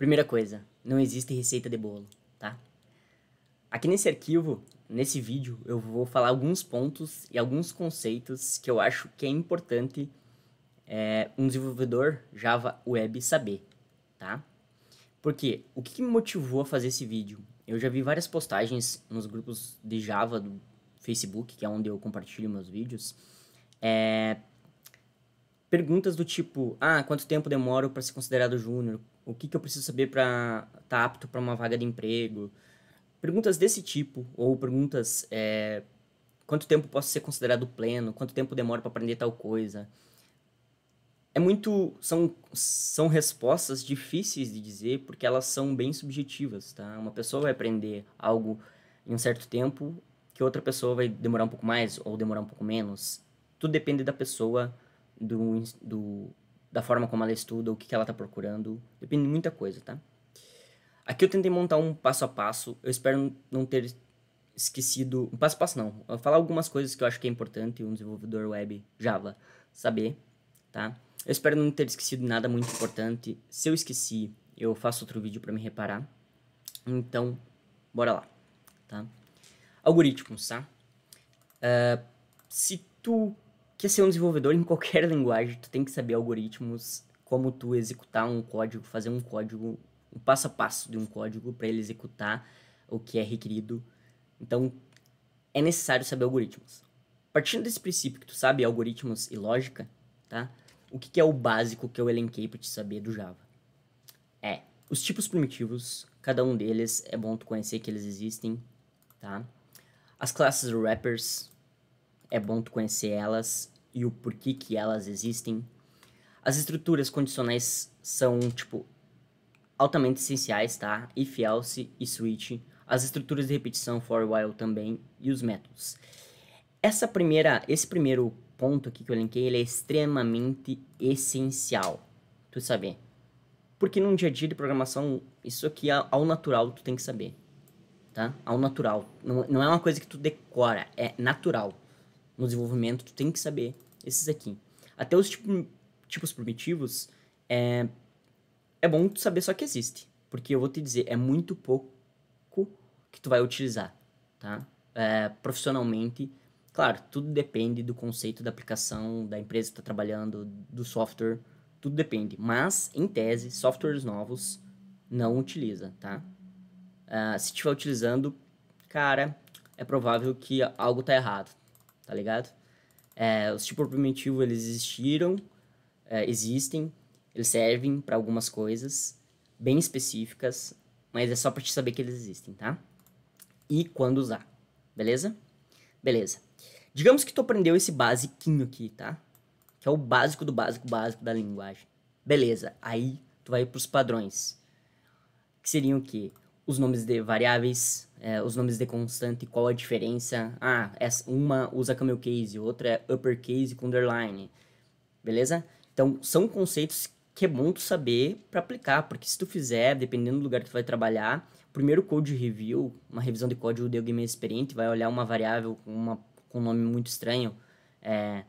Primeira coisa, não existe receita de bolo, tá? Aqui nesse arquivo, nesse vídeo, eu vou falar alguns pontos e alguns conceitos que eu acho que é importante é, um desenvolvedor Java Web saber, tá? Porque o que, me motivou a fazer esse vídeo? Eu já vi várias postagens nos grupos de Java do Facebook, que é onde eu compartilho meus vídeos, é, perguntas do tipo, ah, quanto tempo demoro para ser considerado júnior? o que, que eu preciso saber para estar tá apto para uma vaga de emprego. Perguntas desse tipo, ou perguntas é, quanto tempo posso ser considerado pleno, quanto tempo demora para aprender tal coisa. É muito. São, são respostas difíceis de dizer porque elas são bem subjetivas, tá? Uma pessoa vai aprender algo em um certo tempo que outra pessoa vai demorar um pouco mais ou demorar um pouco menos. Tudo depende da pessoa, do, do da forma como ela estuda, o que, que ela está procurando. Depende de muita coisa, tá? Aqui eu tentei montar um passo a passo. Eu espero não ter esquecido. Um passo a passo não. Eu vou falar algumas coisas que eu acho que é importante um desenvolvedor web Java saber, tá? Eu espero não ter esquecido nada muito importante. Se eu esqueci, eu faço outro vídeo para me reparar. Então, bora lá, tá? Algoritmos, tá? Uh, se tu que ser um desenvolvedor em qualquer linguagem, tu tem que saber algoritmos, como tu executar um código, fazer um código, um passo a passo de um código para ele executar o que é requerido. Então, é necessário saber algoritmos. Partindo desse princípio que tu sabe algoritmos e lógica, tá? O que, que é o básico que eu elenquei para te saber do Java? É, os tipos primitivos, cada um deles é bom tu conhecer que eles existem, tá? As classes wrappers, é bom tu conhecer elas e o porquê que elas existem. As estruturas condicionais são, tipo, altamente essenciais, tá? If, else e switch. As estruturas de repetição for while também e os métodos. Essa primeira, esse primeiro ponto aqui que eu linkei, ele é extremamente essencial. Tu saber. Porque num dia a dia de programação, isso aqui é ao natural tu tem que saber, tá? Ao natural. Não, não é uma coisa que tu decora, é natural no desenvolvimento, tu tem que saber esses aqui. Até os tipo, tipos primitivos, é, é bom tu saber só que existe. Porque eu vou te dizer, é muito pouco que tu vai utilizar, tá? É, profissionalmente, claro, tudo depende do conceito da aplicação, da empresa que está trabalhando, do software, tudo depende. Mas, em tese, softwares novos não utiliza, tá? Ah, se estiver utilizando, cara, é provável que algo tá errado, tá ligado? É, os tipos primitivos, eles existiram, é, existem, eles servem para algumas coisas bem específicas, mas é só para te saber que eles existem, tá? E quando usar, beleza? Beleza. Digamos que tu aprendeu esse basiquinho aqui, tá? Que é o básico do básico básico da linguagem. Beleza, aí tu vai para os padrões. Que seriam o quê? os nomes de variáveis, é, os nomes de constante, qual a diferença. Ah, essa, é, uma usa camel case, outra é uppercase com underline. Beleza? Então, são conceitos que é bom tu saber para aplicar, porque se tu fizer, dependendo do lugar que tu vai trabalhar, primeiro code review, uma revisão de código de alguém mais experiente, vai olhar uma variável com, uma, com um nome muito estranho, é,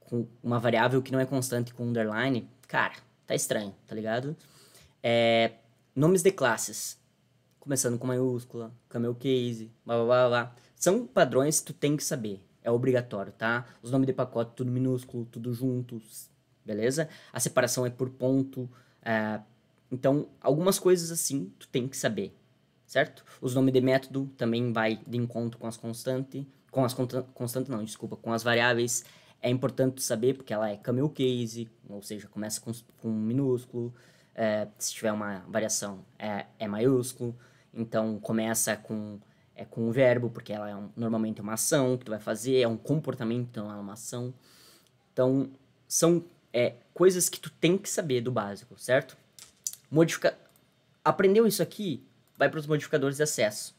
com uma variável que não é constante com underline, cara, tá estranho, tá ligado? É, nomes de classes começando com maiúscula, camel case, blá blá blá blá. São padrões que tu tem que saber, é obrigatório, tá? Os nomes de pacote, tudo minúsculo, tudo juntos, beleza? A separação é por ponto, é... então algumas coisas assim tu tem que saber, certo? Os nomes de método também vai de encontro com as constantes, com as constantes não, desculpa, com as variáveis. É importante saber porque ela é camel case, ou seja, começa com, com minúsculo, é, se tiver uma variação é, é maiúsculo. Então começa com é com o um verbo, porque ela é um, normalmente é uma ação que tu vai fazer, é um comportamento, então ela é uma ação. Então são é, coisas que tu tem que saber do básico, certo? Modifica aprendeu isso aqui, vai para os modificadores de acesso.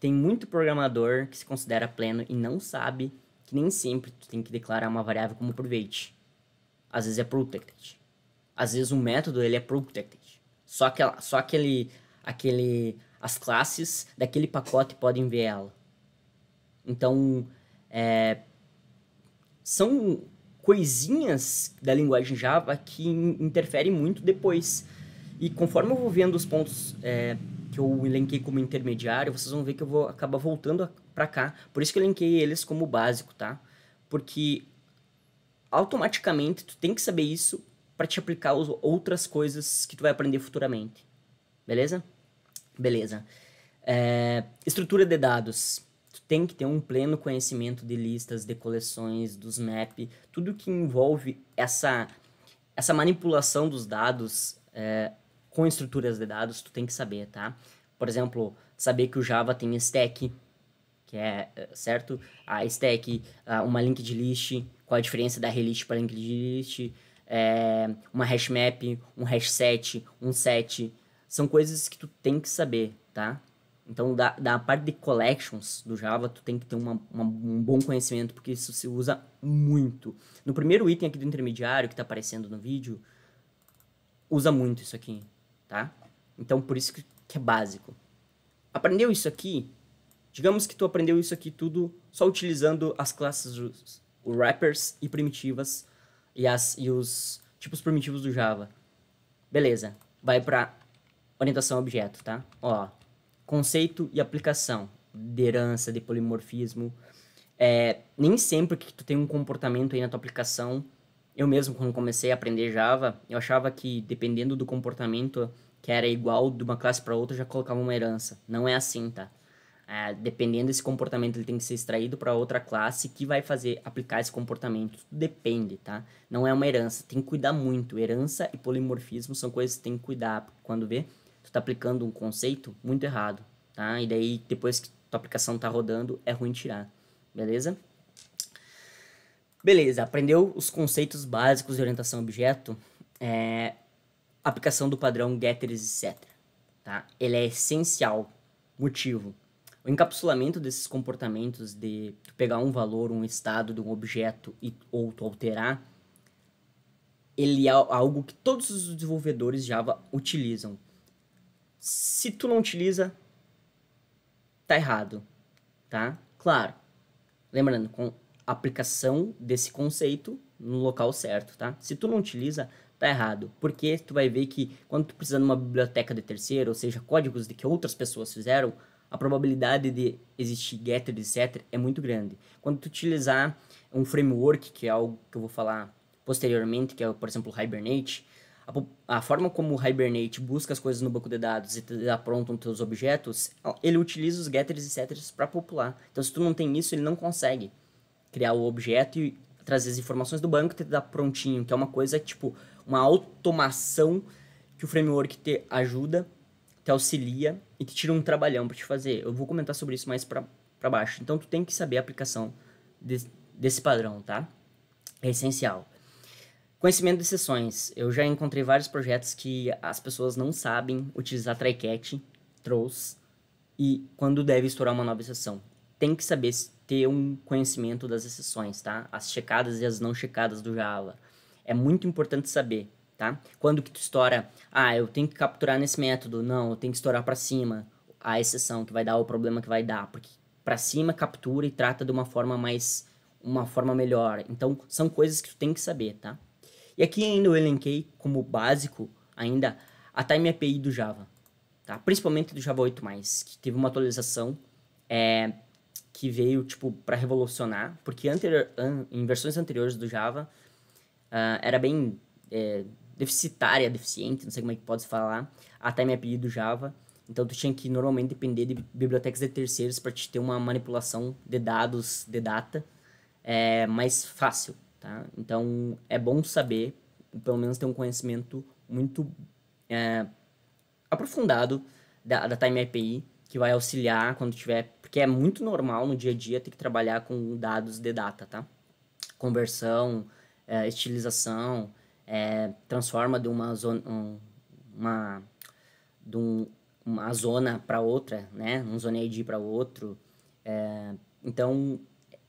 Tem muito programador que se considera pleno e não sabe que nem sempre tu tem que declarar uma variável como private. Às vezes é protected. Às vezes o método ele é protected. Só, aquela, só aquele, aquele as classes daquele pacote podem ver ela. Então, é, são coisinhas da linguagem Java que interferem muito depois. E conforme eu vou vendo os pontos é, que eu elenquei como intermediário, vocês vão ver que eu vou acabar voltando para cá. Por isso que eu elenquei eles como básico, tá? Porque automaticamente tu tem que saber isso para te aplicar outras coisas que tu vai aprender futuramente. Beleza? Beleza. É, estrutura de dados. Tu tem que ter um pleno conhecimento de listas, de coleções, dos map, tudo que envolve essa, essa manipulação dos dados é, com estruturas de dados, tu tem que saber, tá? Por exemplo, saber que o Java tem stack, que é, é certo? A stack, uma linked list, qual a diferença da relist para linked list, é, uma hash map, um hash set, um set, são coisas que tu tem que saber, tá? Então, da, da parte de collections do Java, tu tem que ter uma, uma, um bom conhecimento, porque isso se usa muito. No primeiro item aqui do intermediário, que está aparecendo no vídeo, usa muito isso aqui, tá? Então, por isso que, que é básico. Aprendeu isso aqui? Digamos que tu aprendeu isso aqui tudo só utilizando as classes, os wrappers e primitivas e, as, e os tipos primitivos do Java. Beleza, vai para orientação a objeto, tá? Ó, conceito e aplicação de herança, de polimorfismo. É, nem sempre que tu tem um comportamento aí na tua aplicação, eu mesmo quando comecei a aprender Java, eu achava que dependendo do comportamento que era igual de uma classe para outra, já colocava uma herança. Não é assim, tá? É, dependendo desse comportamento, ele tem que ser extraído para outra classe que vai fazer aplicar esse comportamento. depende, tá? Não é uma herança. Tem que cuidar muito. Herança e polimorfismo são coisas que tem que cuidar quando vê está aplicando um conceito muito errado, tá? E daí, depois que tua aplicação está rodando, é ruim tirar, beleza? Beleza, aprendeu os conceitos básicos de orientação a objeto, é, aplicação do padrão getters, etc. Tá? Ele é essencial, motivo. O encapsulamento desses comportamentos de pegar um valor, um estado de um objeto e ou alterar, ele é algo que todos os desenvolvedores Java utilizam se tu não utiliza, tá errado, tá? Claro, lembrando, com aplicação desse conceito no local certo, tá? Se tu não utiliza, tá errado, porque tu vai ver que quando tu precisa de uma biblioteca de terceiro, ou seja, códigos de que outras pessoas fizeram, a probabilidade de existir getter, etc, é muito grande. Quando tu utilizar um framework, que é algo que eu vou falar posteriormente, que é, por exemplo, o Hibernate, a, a forma como o Hibernate busca as coisas no banco de dados e apronta os teus objetos, ele utiliza os getters e setters para popular. Então, se tu não tem isso, ele não consegue criar o objeto e trazer as informações do banco e te dar prontinho, que é uma coisa, tipo, uma automação que o framework te ajuda, te auxilia e te tira um trabalhão para te fazer. Eu vou comentar sobre isso mais para baixo. Então, tu tem que saber a aplicação de, desse padrão, tá? É essencial. Conhecimento de sessões. Eu já encontrei vários projetos que as pessoas não sabem utilizar TriCat, Trolls, e quando deve estourar uma nova sessão. Tem que saber ter um conhecimento das exceções, tá? As checadas e as não checadas do Java. É muito importante saber, tá? Quando que tu estoura, ah, eu tenho que capturar nesse método. Não, eu tenho que estourar para cima a exceção que vai dar, o problema que vai dar, porque para cima captura e trata de uma forma mais uma forma melhor. Então, são coisas que tu tem que saber, tá? E aqui ainda eu elenquei como básico ainda a Time API do Java, tá? Principalmente do Java 8+, que teve uma atualização é, que veio, tipo, para revolucionar, porque anterior, em versões anteriores do Java uh, era bem é, deficitária, deficiente, não sei como é que pode falar, a Time API do Java, então tu tinha que normalmente depender de bibliotecas de terceiros para te ter uma manipulação de dados de data é, mais fácil. Tá? Então, é bom saber, pelo menos ter um conhecimento muito é, aprofundado da, da Time API, que vai auxiliar quando tiver, porque é muito normal no dia a dia ter que trabalhar com dados de data, tá? Conversão, é, estilização, é, transforma de uma zona, um, uma, de um, uma zona para outra, né? Um zone ID para outro. É, então,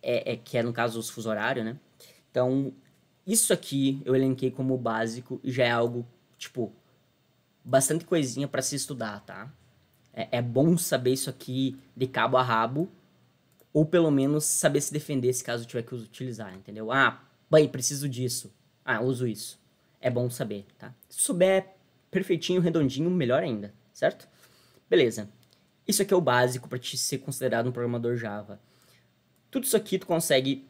é, é, que é no caso os fuso horário, né? Então, isso aqui eu elenquei como básico e já é algo, tipo, bastante coisinha para se estudar, tá? É, é bom saber isso aqui de cabo a rabo, ou pelo menos saber se defender se caso tiver que utilizar, entendeu? Ah, bem, preciso disso. Ah, uso isso. É bom saber, tá? Se souber perfeitinho, redondinho, melhor ainda, certo? Beleza. Isso aqui é o básico para te ser considerado um programador Java. Tudo isso aqui tu consegue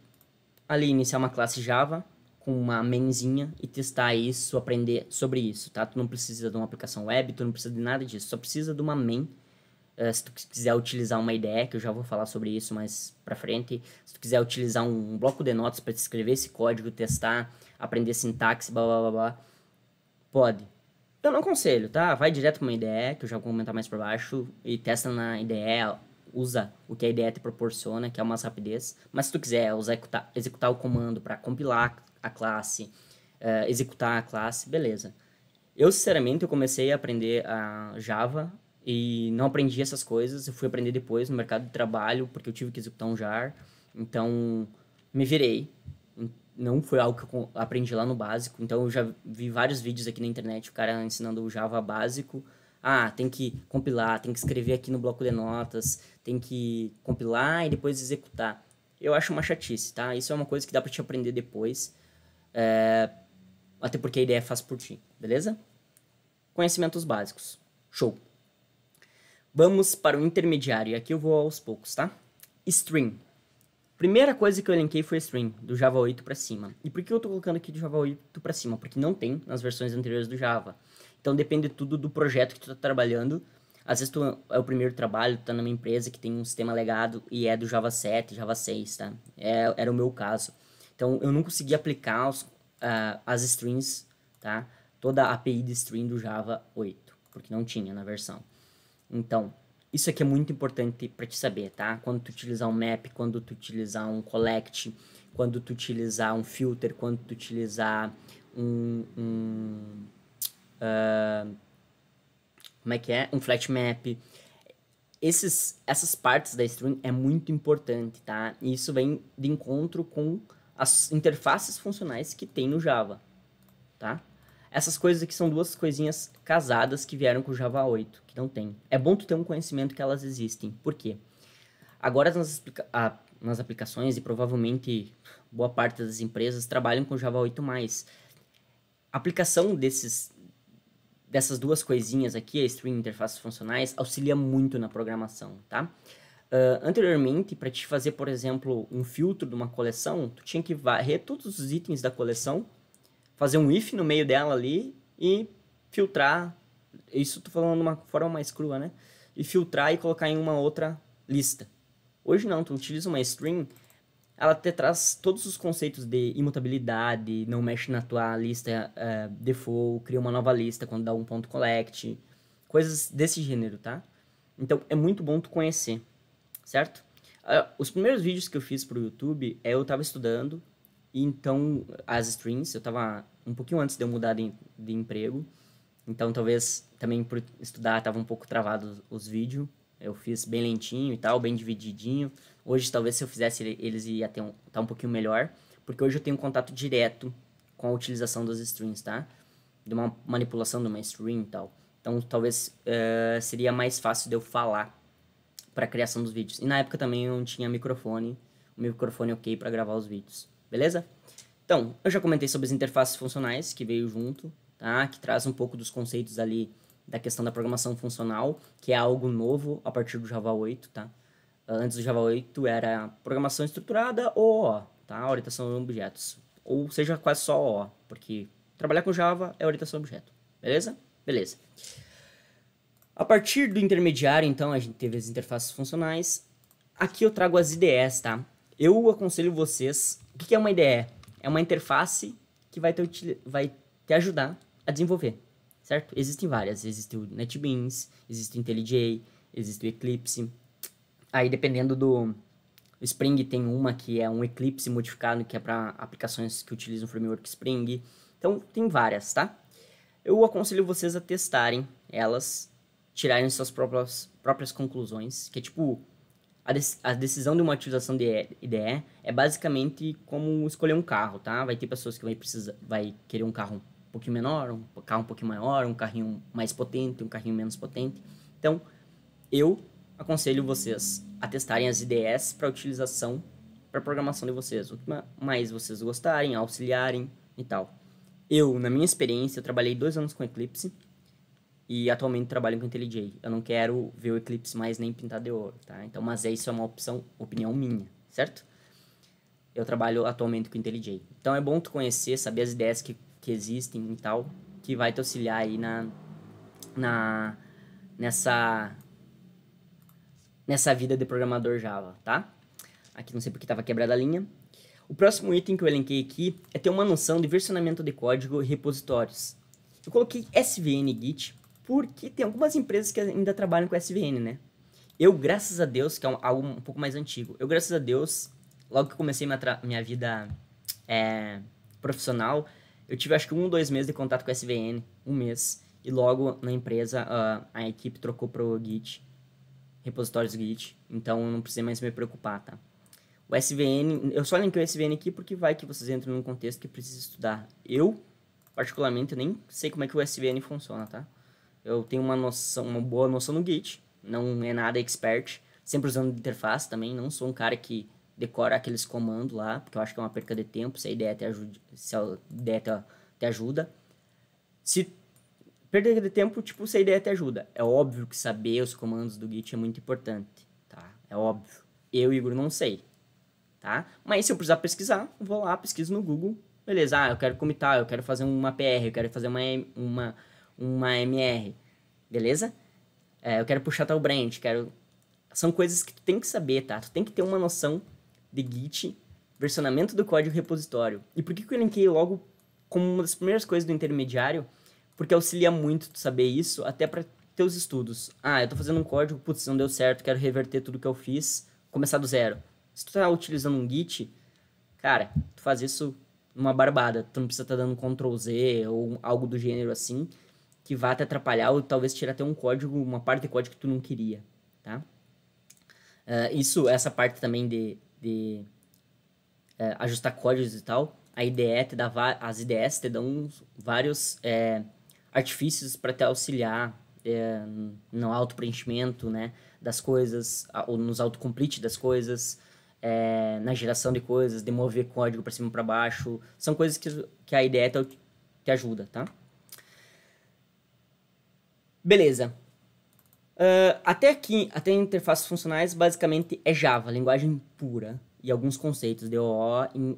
ali iniciar uma classe Java com uma mainzinha e testar isso, aprender sobre isso, tá? Tu não precisa de uma aplicação web, tu não precisa de nada disso, só precisa de uma main. Uh, se tu quiser utilizar uma IDE, que eu já vou falar sobre isso mais pra frente, se tu quiser utilizar um, um bloco de notas para escrever esse código, testar, aprender sintaxe, blá blá blá blá, pode. Eu não aconselho, tá? Vai direto pra uma IDE, que eu já vou comentar mais pra baixo, e testa na IDE, usa o que a IDE te proporciona, que é uma rapidez. Mas se tu quiser executar, executar o comando para compilar a classe, uh, executar a classe, beleza. Eu, sinceramente, eu comecei a aprender a Java e não aprendi essas coisas. Eu fui aprender depois no mercado de trabalho, porque eu tive que executar um jar. Então, me virei. Não foi algo que eu aprendi lá no básico. Então, eu já vi vários vídeos aqui na internet, o cara ensinando o Java básico. Ah, tem que compilar, tem que escrever aqui no bloco de notas, tem que compilar e depois executar. Eu acho uma chatice, tá? Isso é uma coisa que dá para te aprender depois, é... até porque a ideia é fácil por ti, beleza? Conhecimentos básicos. Show! Vamos para o intermediário, e aqui eu vou aos poucos, tá? String. Primeira coisa que eu linkei foi string, do Java 8 para cima. E por que eu estou colocando aqui do Java 8 para cima? Porque não tem nas versões anteriores do Java. Então depende tudo do projeto que tu está trabalhando às vezes tu é o primeiro trabalho, tu tá numa empresa que tem um sistema legado e é do Java 7, Java 6, tá? É, era o meu caso. Então, eu não consegui aplicar os, uh, as strings, tá? Toda a API de string do Java 8, porque não tinha na versão. Então, isso aqui é muito importante para te saber, tá? Quando tu utilizar um map, quando tu utilizar um collect, quando tu utilizar um filter, quando tu utilizar um... um uh, como é que é, um flat map. Esses, essas partes da string é muito importante, tá? E isso vem de encontro com as interfaces funcionais que tem no Java, tá? Essas coisas aqui são duas coisinhas casadas que vieram com o Java 8, que não tem. É bom tu ter um conhecimento que elas existem. Por quê? Agora nas, a, nas aplicações e provavelmente boa parte das empresas trabalham com Java 8+. A aplicação desses, dessas duas coisinhas aqui, a string interfaces funcionais, auxilia muito na programação, tá? Uh, anteriormente, para te fazer, por exemplo, um filtro de uma coleção, tu tinha que varrer todos os itens da coleção, fazer um if no meio dela ali e filtrar. Isso tô falando de uma forma mais crua, né? E filtrar e colocar em uma outra lista. Hoje não, tu utiliza uma string ela até traz todos os conceitos de imutabilidade, não mexe na tua lista uh, default, cria uma nova lista quando dá um ponto collect, coisas desse gênero, tá? Então é muito bom tu conhecer, certo? Uh, os primeiros vídeos que eu fiz pro YouTube, é, eu tava estudando, e então as strings eu tava um pouquinho antes de eu mudar de, de emprego, então talvez também por estudar tava um pouco travado os, os vídeos, eu fiz bem lentinho e tal, bem divididinho, Hoje, talvez, se eu fizesse, eles ia ter um, tá um pouquinho melhor, porque hoje eu tenho contato direto com a utilização das strings, tá? De uma manipulação de uma string e tal. Então, talvez uh, seria mais fácil de eu falar para a criação dos vídeos. E na época também eu não tinha microfone, um microfone ok para gravar os vídeos, beleza? Então, eu já comentei sobre as interfaces funcionais que veio junto, tá? Que traz um pouco dos conceitos ali da questão da programação funcional, que é algo novo a partir do Java 8, tá? Antes do Java 8 era programação estruturada ou OO, tá? Orientação a objetos. Ou seja, quase só OO, porque trabalhar com Java é orientação a objeto. Beleza? Beleza. A partir do intermediário, então, a gente teve as interfaces funcionais. Aqui eu trago as IDEs, tá? Eu aconselho vocês... O que é uma IDE? É uma interface que vai te, vai te ajudar a desenvolver, certo? Existem várias. Existe o NetBeans, existe o IntelliJ, existe o Eclipse, Aí, dependendo do Spring, tem uma que é um Eclipse modificado, que é para aplicações que utilizam o framework Spring. Então, tem várias, tá? Eu aconselho vocês a testarem elas, tirarem suas próprias, próprias conclusões, que é tipo... A, a decisão de uma utilização de IDE é basicamente como escolher um carro, tá? Vai ter pessoas que vai, precisar, vai querer um carro um pouquinho menor, um carro um pouquinho maior, um carrinho mais potente, um carrinho menos potente. Então, eu aconselho vocês a testarem as IDEs para utilização para programação de vocês, o que mais vocês gostarem, auxiliarem e tal. Eu, na minha experiência, eu trabalhei dois anos com Eclipse e atualmente trabalho com IntelliJ. Eu não quero ver o Eclipse mais nem pintado de ouro, tá? Então, mas é isso é uma opção, opinião minha, certo? Eu trabalho atualmente com IntelliJ. Então é bom tu conhecer, saber as ideias que, que existem e tal, que vai te auxiliar aí na na nessa nessa vida de programador Java, tá? Aqui não sei porque estava quebrada a linha. O próximo item que eu elenquei aqui é ter uma noção de versionamento de código e repositórios. Eu coloquei SVN Git porque tem algumas empresas que ainda trabalham com SVN, né? Eu, graças a Deus, que é um, algo um pouco mais antigo, eu, graças a Deus, logo que comecei minha, minha vida é, profissional, eu tive acho que um, dois meses de contato com SVN, um mês, e logo na empresa uh, a equipe trocou para o Git repositórios Git, então não precisa mais me preocupar, tá? O SVN, eu só linkei o SVN aqui porque vai que vocês entram num contexto que precisa estudar. Eu, particularmente, nem sei como é que o SVN funciona, tá? Eu tenho uma noção, uma boa noção no Git, não é nada expert, sempre usando interface também, não sou um cara que decora aqueles comandos lá, porque eu acho que é uma perca de tempo, se a ideia te ajuda, se a ideia te, te ajuda. Se perda de tempo, tipo, se a ideia te ajuda. É óbvio que saber os comandos do Git é muito importante, tá? É óbvio. Eu, Igor, não sei, tá? Mas se eu precisar pesquisar, vou lá, pesquiso no Google. Beleza, ah, eu quero comitar, eu quero fazer uma PR, eu quero fazer uma, uma, uma MR, beleza? É, eu quero puxar tal branch, quero... São coisas que tu tem que saber, tá? Tu tem que ter uma noção de Git, versionamento do código repositório. E por que, que eu linkei logo como uma das primeiras coisas do intermediário? porque auxilia muito tu saber isso, até para teus estudos. Ah, eu tô fazendo um código, putz, não deu certo, quero reverter tudo que eu fiz, começar do zero. Se tu tá utilizando um Git, cara, tu faz isso uma barbada. Tu não precisa estar tá dando Ctrl Z ou algo do gênero assim, que vá te atrapalhar ou talvez tirar até um código, uma parte de código que tu não queria, tá? Uh, isso, essa parte também de, de uh, ajustar códigos e tal, a IDE te dá as IDEs te dão vários eh, artifícios para te auxiliar é, no auto-preenchimento né, das coisas, ou nos autocomplete das coisas, é, na geração de coisas, de mover código para cima e para baixo. São coisas que, que a IDE te, te ajuda, tá? Beleza. Uh, até aqui, até interfaces funcionais, basicamente é Java, linguagem pura, e alguns conceitos de OO em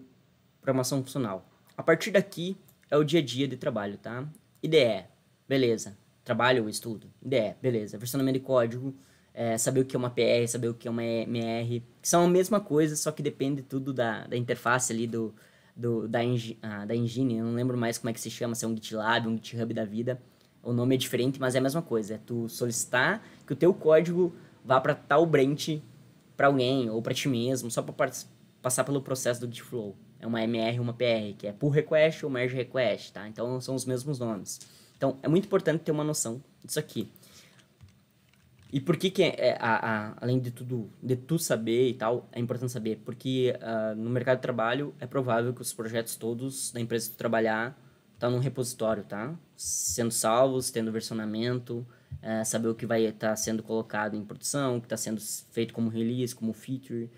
programação funcional. A partir daqui é o dia a dia de trabalho, tá? IDE, beleza. Trabalho ou estudo? IDE, beleza. Versionamento de código, é, saber o que é uma PR, saber o que é uma MR, que são a mesma coisa, só que depende tudo da, da interface ali do, do da, engi, ah, da engine, eu não lembro mais como é que se chama, se é um GitLab, um GitHub da vida. O nome é diferente, mas é a mesma coisa. É tu solicitar que o teu código vá para tal branch para alguém ou para ti mesmo, só para passar pelo processo do Gitflow é uma MR e uma PR, que é pull request ou merge request, tá? Então são os mesmos nomes. Então é muito importante ter uma noção disso aqui. E por que que, é, é a, a, além de tudo, de tu saber e tal, é importante saber? Porque uh, no mercado de trabalho é provável que os projetos todos da empresa que tu trabalhar estão tá num repositório, tá? Sendo salvos, tendo versionamento, uh, saber o que vai estar tá sendo colocado em produção, o que está sendo feito como release, como feature,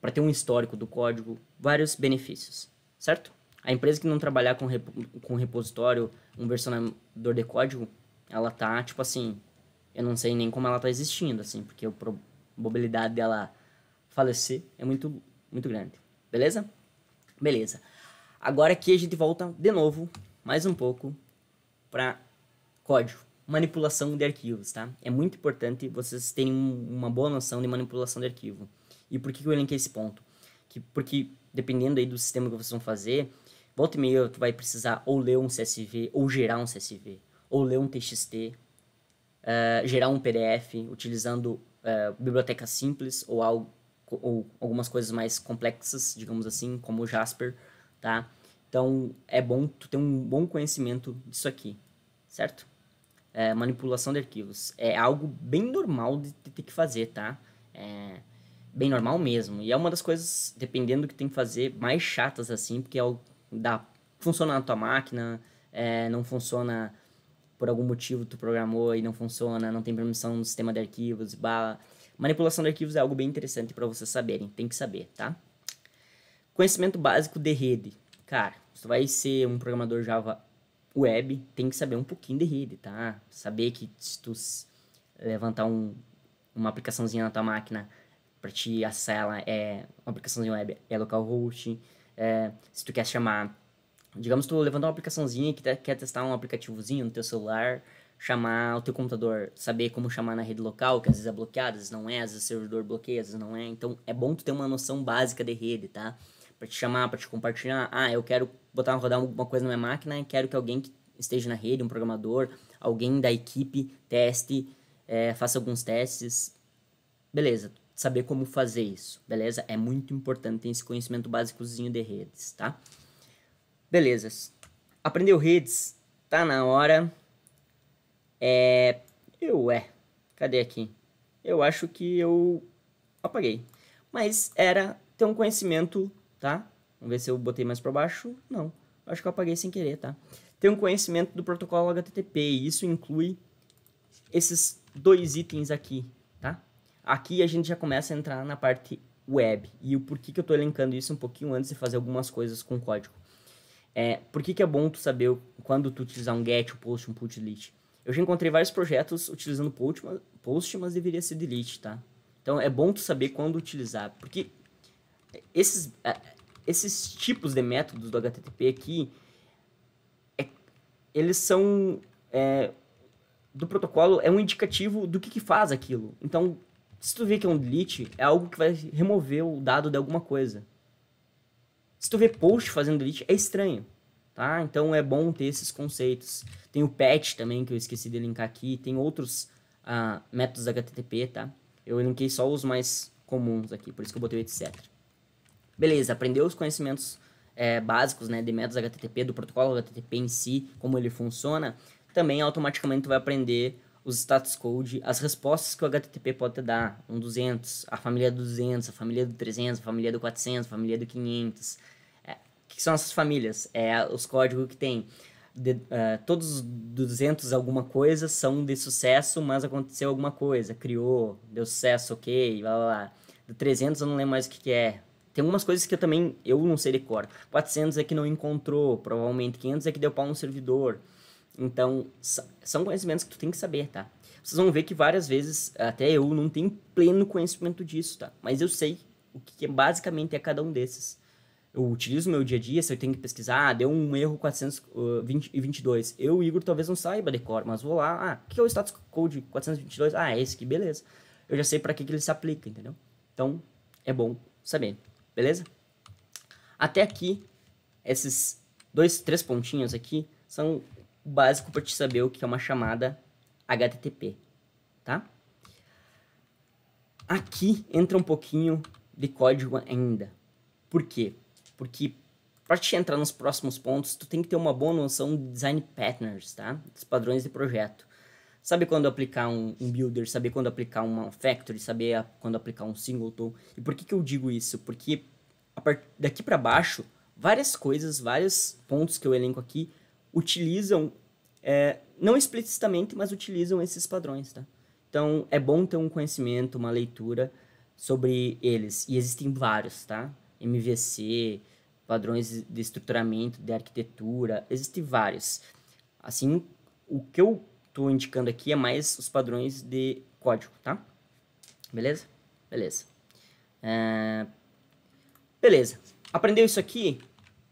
para ter um histórico do código, vários benefícios, certo? A empresa que não trabalhar com, rep com repositório, um versionador de código, ela tá, tipo assim, eu não sei nem como ela tá existindo, assim, porque a probabilidade dela falecer é muito, muito grande, beleza? Beleza. Agora aqui a gente volta de novo, mais um pouco, para código. Manipulação de arquivos, tá? É muito importante vocês terem uma boa noção de manipulação de arquivo. E por que eu elenquei esse ponto? que, porque dependendo aí do sistema que vocês vão fazer, volta e meia tu vai precisar ou ler um CSV, ou gerar um CSV, ou ler um TXT, uh, eh, gerar um PDF utilizando uh, biblioteca simples ou, algo, ou algumas coisas mais complexas, digamos assim, como o Jasper, tá? Então, é bom tu ter um bom conhecimento disso aqui, certo? É, manipulação de arquivos. É algo bem normal de ter que fazer, tá? É, bem normal mesmo. E é uma das coisas, dependendo do que tem que fazer, mais chatas assim, porque é o da funciona na tua máquina, é, não funciona por algum motivo tu programou e não funciona, não tem permissão no sistema de arquivos, bala. Manipulação de arquivos é algo bem interessante para vocês saberem, tem que saber, tá? Conhecimento básico de rede. Cara, você vai ser um programador Java web, tem que saber um pouquinho de rede, tá? Saber que se tu levantar um, uma aplicaçãozinha na tua máquina, para te a ela é uma aplicaçãozinha web, é localhost. É, se tu quer chamar, digamos tu levantar uma aplicaçãozinha que quer testar um aplicativozinho no teu celular, chamar o teu computador, saber como chamar na rede local, que às vezes é bloqueado às vezes não é, às vezes o servidor bloqueia, às vezes não é. Então é bom tu ter uma noção básica de rede, tá? Para te chamar, para te compartilhar. Ah, eu quero botar rodar uma coisa na minha máquina, e quero que alguém que esteja na rede, um programador, alguém da equipe teste, é, faça alguns testes. Beleza, saber como fazer isso, beleza? É muito importante ter esse conhecimento básicozinho de redes, tá? Beleza. Aprendeu redes? Tá na hora. É... Eu é. Cadê aqui? Eu acho que eu apaguei. Mas era ter um conhecimento, tá? Vamos ver se eu botei mais para baixo. Não. Acho que eu apaguei sem querer, tá? Ter um conhecimento do protocolo HTTP. E isso inclui esses dois itens aqui, Aqui a gente já começa a entrar na parte web. E o porquê que eu estou elencando isso um pouquinho antes de fazer algumas coisas com código. É, por que, que é bom tu saber quando tu utilizar um get, um post, um put, delete? Eu já encontrei vários projetos utilizando post, mas, post, mas deveria ser delete, tá? Então é bom tu saber quando utilizar, porque esses, é, esses tipos de métodos do HTTP aqui, é, eles são é, do protocolo, é um indicativo do que, que faz aquilo. Então se tu vê que é um delete, é algo que vai remover o dado de alguma coisa. Se tu vê post fazendo delete, é estranho. Tá? Então é bom ter esses conceitos. Tem o patch também, que eu esqueci de linkar aqui. Tem outros uh, métodos HTTP, tá? Eu linkei só os mais comuns aqui, por isso que eu botei etc. Beleza, aprendeu os conhecimentos é, básicos né, de métodos HTTP, do protocolo HTTP em si, como ele funciona. Também automaticamente tu vai aprender os status code, as respostas que o HTTP pode te dar, um 200, a família do 200, a família do 300, a família do 400, a família do 500. É, que são essas famílias? É os códigos que tem. De, uh, todos 200 alguma coisa são de sucesso, mas aconteceu alguma coisa, criou, deu sucesso, ok, blá blá blá. Do 300 eu não lembro mais o que, que é. Tem algumas coisas que eu também, eu não sei de cor. 400 é que não encontrou, provavelmente. 500 é que deu pau no servidor. Então, são conhecimentos que tu tem que saber, tá? Vocês vão ver que várias vezes, até eu não tenho pleno conhecimento disso, tá? Mas eu sei o que é, basicamente é cada um desses. Eu utilizo no meu dia a dia, se eu tenho que pesquisar, ah, deu um erro 422. Eu, Igor, talvez não saiba decor, mas vou lá, ah, o que é o status code 422? Ah, é esse aqui, beleza. Eu já sei para que, que ele se aplica, entendeu? Então, é bom saber, beleza? Até aqui, esses dois, três pontinhos aqui são o básico para te saber o que é uma chamada HTTP, tá? Aqui entra um pouquinho de código ainda. Por quê? Porque para te entrar nos próximos pontos, tu tem que ter uma boa noção de design patterns, tá? Dos padrões de projeto. Saber quando aplicar um, um builder, saber quando aplicar uma factory, saber a, quando aplicar um singleton. E por que, que eu digo isso? Porque part... daqui para baixo, várias coisas, vários pontos que eu elenco aqui utilizam, é, não explicitamente, mas utilizam esses padrões, tá? Então, é bom ter um conhecimento, uma leitura sobre eles. E existem vários, tá? MVC, padrões de estruturamento, de arquitetura, existem vários. Assim, o que eu estou indicando aqui é mais os padrões de código, tá? Beleza? Beleza. É... Beleza. Aprendeu isso aqui?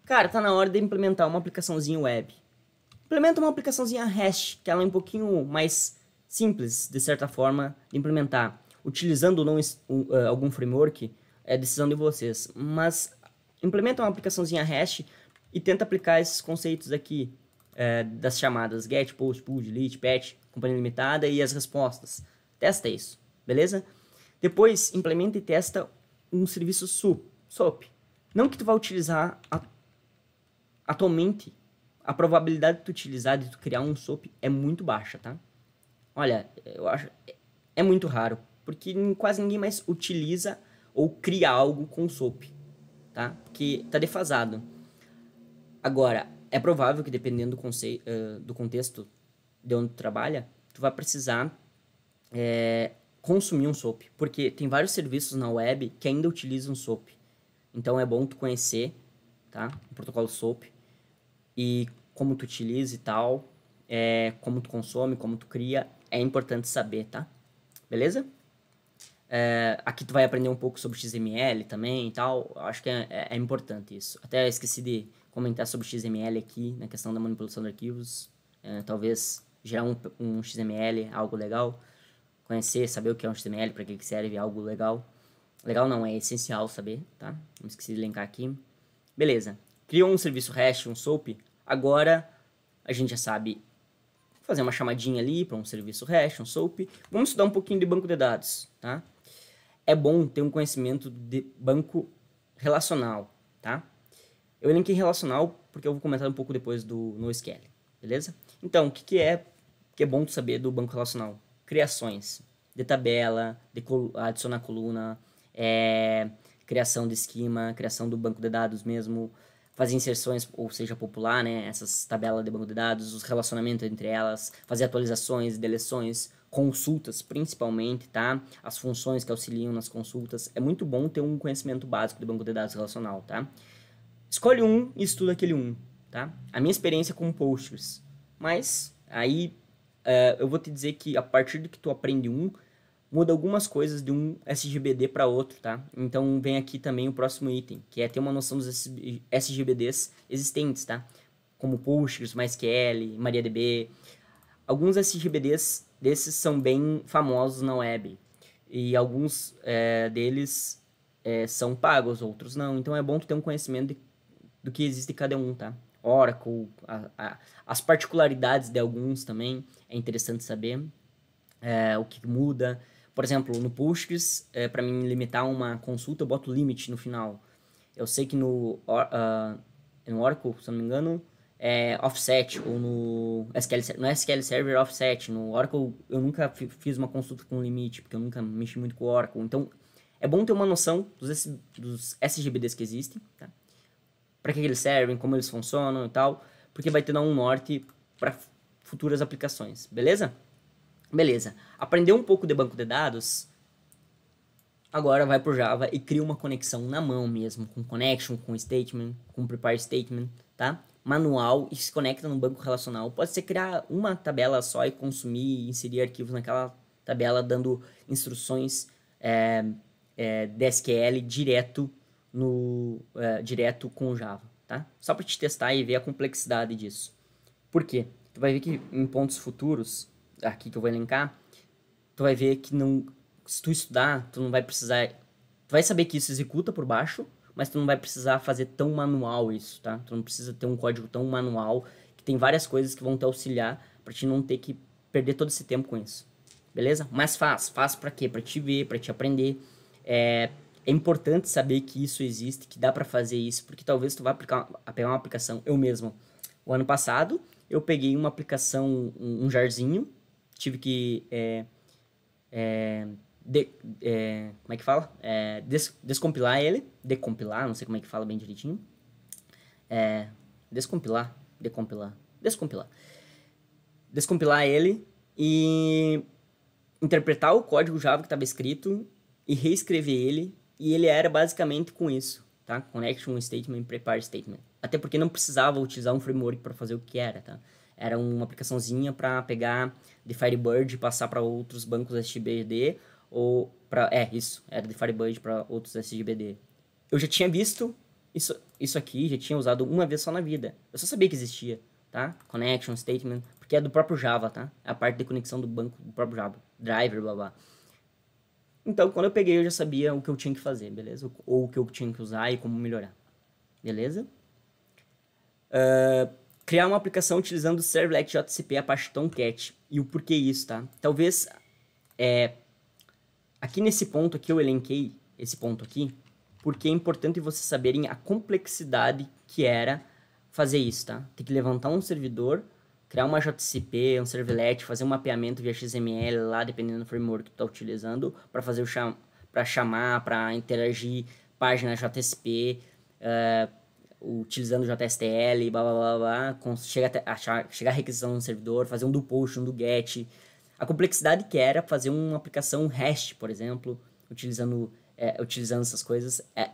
Cara, tá na hora de implementar uma aplicaçãozinha web implementa uma aplicaçãozinha REST, que ela é um pouquinho mais simples, de certa forma, de implementar. Utilizando ou não uh, algum framework, é decisão de vocês. Mas implementa uma aplicaçãozinha REST e tenta aplicar esses conceitos aqui eh, das chamadas GET, POST, PULL, DELETE, PATCH, companhia limitada e as respostas. Testa isso, beleza? Depois, implementa e testa um serviço SOAP. Não que tu vá utilizar atualmente a probabilidade de tu utilizar, de tu criar um SOAP é muito baixa, tá? Olha, eu acho... É muito raro, porque quase ninguém mais utiliza ou cria algo com SOAP, tá? Porque tá defasado. Agora, é provável que dependendo do, conceito, eh, do contexto de onde tu trabalha, tu vai precisar é, consumir um SOAP, porque tem vários serviços na web que ainda utilizam SOAP. Então é bom tu conhecer, tá? O protocolo SOAP, e como tu utiliza e tal, é, como tu consome, como tu cria, é importante saber, tá? Beleza? É, aqui tu vai aprender um pouco sobre XML também e tal. Acho que é, é, é, importante isso. Até esqueci de comentar sobre XML aqui na questão da manipulação de arquivos. É, talvez gerar é um, um, XML, algo legal. Conhecer, saber o que é um XML, para que, que serve, é algo legal. Legal não, é essencial saber, tá? Não esqueci de linkar aqui. Beleza. Criou um serviço REST, um SOAP. Agora, a gente já sabe fazer uma chamadinha ali para um serviço REST, um SOAP. Vamos estudar um pouquinho de banco de dados, tá? É bom ter um conhecimento de banco relacional, tá? Eu elenquei relacional porque eu vou comentar um pouco depois do NoSQL, beleza? Então, o que, que é que é bom tu saber do banco relacional? Criações de tabela, de col adicionar coluna, é, criação de esquema, criação do banco de dados mesmo, fazer inserções, ou seja, popular, né? Essas tabelas de banco de dados, os relacionamentos entre elas, fazer atualizações, deleções, consultas principalmente, tá? As funções que auxiliam nas consultas. É muito bom ter um conhecimento básico de banco de dados relacional, tá? Escolhe um e estuda aquele um, tá? A minha experiência com Postgres. Mas aí uh, eu vou te dizer que a partir do que tu aprende um, muda algumas coisas de um SGBD para outro, tá? Então vem aqui também o próximo item, que é ter uma noção dos SGBDs existentes, tá? Como Pushers, MySQL, MariaDB. Alguns SGBDs desses são bem famosos na web e alguns é, deles é, são pagos, outros não. Então é bom tu ter um conhecimento de, do que existe em cada um, tá? Oracle, a, a, as particularidades de alguns também é interessante saber é, o que muda. Por exemplo, no Postgres, é, para mim limitar uma consulta, eu boto limite no final. Eu sei que no, uh, no Oracle, se não me engano, é offset, ou no SQL, no SQL Server é offset. No Oracle, eu nunca fiz uma consulta com limite, porque eu nunca mexi muito com o Oracle. Então, é bom ter uma noção dos, dos SGBDs que existem, tá? para que eles servem, como eles funcionam e tal, porque vai te dar um norte para futuras aplicações, beleza? Beleza, aprendeu um pouco de banco de dados, agora vai pro Java e cria uma conexão na mão mesmo, com connection, com statement, com prepare statement, tá? Manual e se conecta no banco relacional. Pode ser criar uma tabela só e consumir e inserir arquivos naquela tabela, dando instruções é, é, direto, no, é, direto com o Java, tá? Só para te testar e ver a complexidade disso. Por quê? Tu vai ver que em pontos futuros aqui que eu vou elencar, tu vai ver que não, se tu estudar, tu não vai precisar, tu vai saber que isso executa por baixo, mas tu não vai precisar fazer tão manual isso, tá? Tu não precisa ter um código tão manual, que tem várias coisas que vão te auxiliar para ti não ter que perder todo esse tempo com isso. Beleza? Mas faz, faz para quê? Para te ver, para te aprender. É, é importante saber que isso existe, que dá para fazer isso, porque talvez tu vá aplicar, pegar uma aplicação. Eu mesmo, o ano passado, eu peguei uma aplicação, um jarzinho, tive que. É, é, de, é, como é que fala? É, des, descompilar ele, decompilar, não sei como é que fala bem direitinho. É, descompilar, decompilar, descompilar. Descompilar ele e interpretar o código Java que estava escrito e reescrever ele. E ele era basicamente com isso, tá? Connection statement, prepare statement. Até porque não precisava utilizar um framework para fazer o que era, tá? Era uma aplicaçãozinha para pegar de Firebird passar para outros bancos SGBD ou para é isso, era de Firebird para outros SGBD. Eu já tinha visto isso, isso aqui, já tinha usado uma vez só na vida. Eu só sabia que existia, tá? Connection statement, porque é do próprio Java, tá? É a parte de conexão do banco do próprio Java, driver, blá blá. Então, quando eu peguei, eu já sabia o que eu tinha que fazer, beleza? Ou o que eu tinha que usar e como melhorar. Beleza? Uh, criar uma aplicação utilizando o Servlet JCP Apache Tomcat. E o porquê isso, tá? Talvez, é, aqui nesse ponto aqui eu elenquei esse ponto aqui, porque é importante vocês saberem a complexidade que era fazer isso, tá? Tem que levantar um servidor, criar uma JCP, um servlet, fazer um mapeamento via XML lá, dependendo do framework que tu tá utilizando, para fazer o cham para chamar, para interagir página JSP, uh, eh, utilizando JSTL, blá blá blá, blá chega achar, chegar a requisição no servidor, fazer um do post, um do get. A complexidade que era fazer uma aplicação REST, por exemplo, utilizando, é, utilizando essas coisas. É,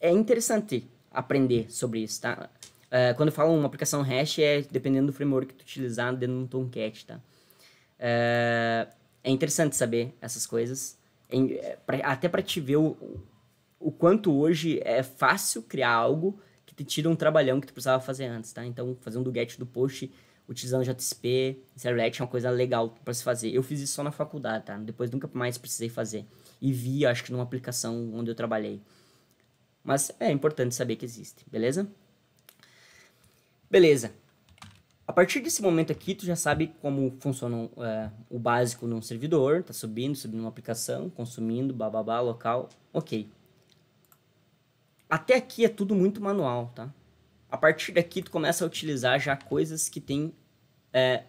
é interessante aprender sobre isso, tá? É, quando falo uma aplicação REST, é dependendo do framework que tu utilizar dentro do Tomcat, tá? É, é interessante saber essas coisas, é, é, até para te ver o, o quanto hoje é fácil criar algo te tira um trabalhão que tu precisava fazer antes, tá? Então, fazer um do get do post utilizando JSP, Servlet é uma coisa legal para se fazer. Eu fiz isso só na faculdade, tá? Depois nunca mais precisei fazer. E vi, acho que numa aplicação onde eu trabalhei. Mas é importante saber que existe, beleza? Beleza. A partir desse momento aqui, tu já sabe como funciona eh, o básico num servidor, tá subindo, subindo uma aplicação, consumindo, bababá, local, ok. Até aqui é tudo muito manual, tá? A partir daqui tu começa a utilizar já coisas que tem... É,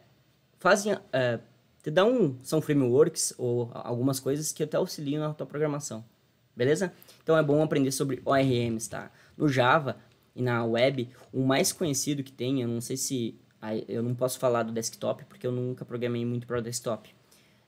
fazem... É, te dá um... São frameworks ou algumas coisas que até auxiliam na tua programação. Beleza? Então é bom aprender sobre ORMs, tá? No Java e na web, o mais conhecido que tem, eu não sei se... Eu não posso falar do desktop, porque eu nunca programei muito para o desktop.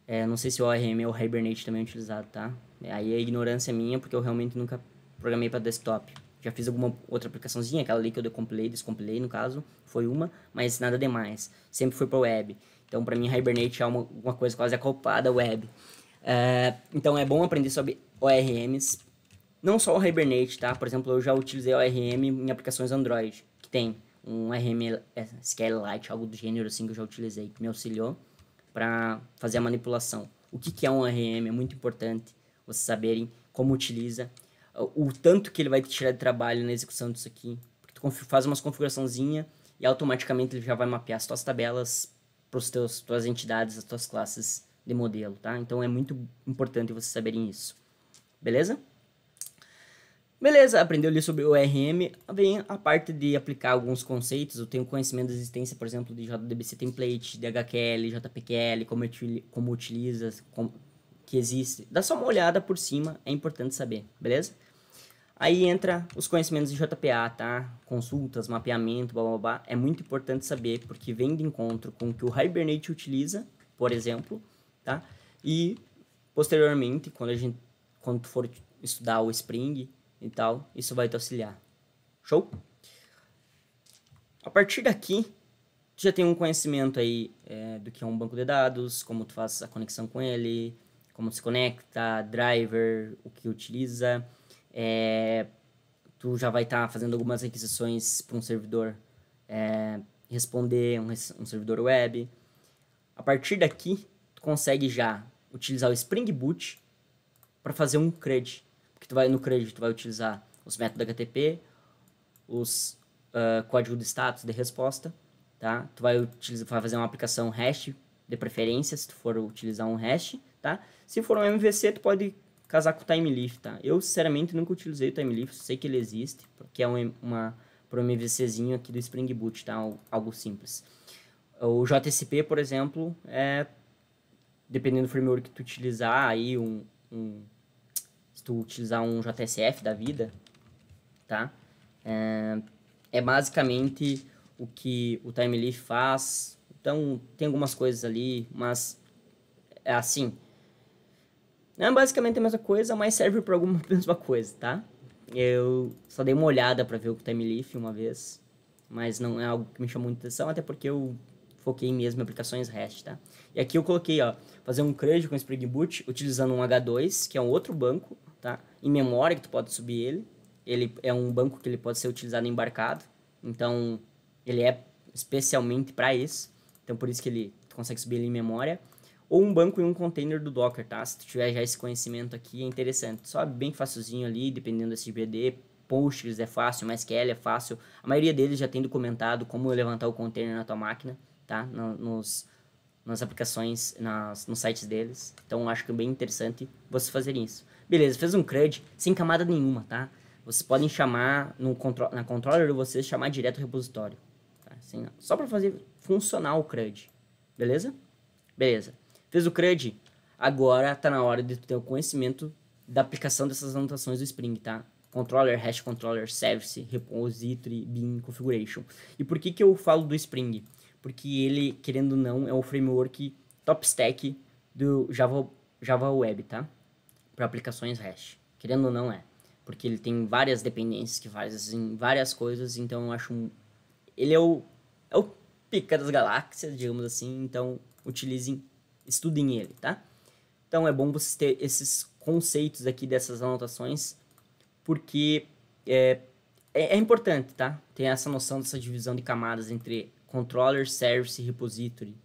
É, não sei se o ORM ou o Hibernate também é utilizado, tá? Aí a é ignorância é minha, porque eu realmente nunca programei para desktop. Já fiz alguma outra aplicaçãozinha, aquela ali que eu decompilei, descompilei no caso, foi uma, mas nada demais. Sempre foi para web. Então, para mim, Hibernate é uma, uma coisa quase acoplada web. É, então, é bom aprender sobre ORMs. Não só o Hibernate, tá? Por exemplo, eu já utilizei ORM em aplicações Android, que tem um ORM, é, SQLite, algo do gênero assim que eu já utilizei, que me auxiliou para fazer a manipulação. O que, que é um ORM É muito importante vocês saberem como utiliza o tanto que ele vai te tirar de trabalho na execução disso aqui. Porque tu faz umas configuraçãozinha e automaticamente ele já vai mapear as tuas tabelas para as tuas entidades, as tuas classes de modelo, tá? Então é muito importante vocês saberem isso. Beleza? Beleza, aprendeu ali sobre o ORM, vem a parte de aplicar alguns conceitos, eu tenho conhecimento da existência, por exemplo, de JDBC Template, de HQL, JPQL, como, como utiliza, como, que existe. Dá só uma olhada por cima, é importante saber, beleza? Aí entra os conhecimentos de JPA, tá? Consultas, mapeamento, blá blá blá. É muito importante saber, porque vem de encontro com o que o Hibernate utiliza, por exemplo, tá? E posteriormente, quando a gente quando for estudar o Spring e tal, isso vai te auxiliar. Show? A partir daqui, tu já tem um conhecimento aí é, do que é um banco de dados, como tu faz a conexão com ele, como se conecta, driver, o que utiliza, é, tu já vai estar tá fazendo algumas requisições para um servidor é, responder, um, um servidor web. A partir daqui, tu consegue já utilizar o Spring Boot para fazer um CRUD. Porque tu vai no CRUD, tu vai utilizar os métodos HTTP, os uh, código de status de resposta, tá? Tu vai, utilizar, vai fazer uma aplicação hash de preferência, se tu for utilizar um hash, tá? Se for um MVC, tu pode casar com o Time Leaf, tá? Eu, sinceramente, nunca utilizei o Time Leaf, sei que ele existe, porque é um, uma para MVCzinho aqui do Spring Boot, tá? Algo simples. O JSP, por exemplo, é dependendo do framework que tu utilizar aí um, um se tu utilizar um JSF da vida, tá? É, é basicamente o que o TimeLeaf faz. Então tem algumas coisas ali, mas é assim, é basicamente a mesma coisa, mas serve para alguma mesma coisa, tá? Eu só dei uma olhada para ver o Time Leaf uma vez, mas não é algo que me chamou muita atenção, até porque eu foquei mesmo em aplicações REST, tá? E aqui eu coloquei, ó, fazer um CRUD com Spring Boot utilizando um H2, que é um outro banco, tá? Em memória que tu pode subir ele. Ele é um banco que ele pode ser utilizado embarcado, então ele é especialmente para isso. Então por isso que ele consegue subir ele em memória ou um banco em um container do Docker, tá? Se tu tiver já esse conhecimento aqui, é interessante. Só bem facilzinho ali, dependendo do SGBD, Postgres é fácil, MySQL é fácil. A maioria deles já tem documentado como levantar o container na tua máquina, tá? Nos, nas aplicações, nas, nos sites deles. Então, acho que é bem interessante você fazer isso. Beleza, fez um CRUD sem camada nenhuma, tá? Vocês podem chamar, no contro na controller de vocês, chamar direto o repositório. Tá? Assim, só para fazer funcionar o CRUD, beleza? Beleza. Fez o CRUD. Agora tá na hora de tu ter o conhecimento da aplicação dessas anotações do Spring, tá? Controller, hash controller, service, repository, bin, configuration. E por que que eu falo do Spring? Porque ele, querendo ou não, é o framework top stack do Java, Java Web, tá? Para aplicações REST. Querendo ou não é. Porque ele tem várias dependências que fazem assim, várias coisas, então eu acho. Um... Ele é o, é o pica das galáxias, digamos assim, então utilizem estudem ele, tá? Então é bom você ter esses conceitos aqui dessas anotações, porque é, é, é importante, tá? Tem essa noção dessa divisão de camadas entre controller, service e repository.